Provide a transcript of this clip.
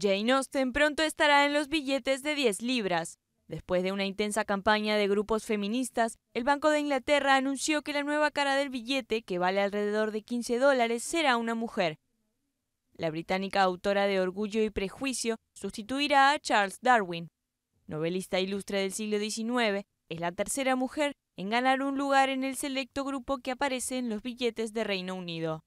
Jane Austen pronto estará en los billetes de 10 libras. Después de una intensa campaña de grupos feministas, el Banco de Inglaterra anunció que la nueva cara del billete, que vale alrededor de 15 dólares, será una mujer. La británica autora de Orgullo y Prejuicio sustituirá a Charles Darwin. Novelista ilustre del siglo XIX, es la tercera mujer en ganar un lugar en el selecto grupo que aparece en los billetes de Reino Unido.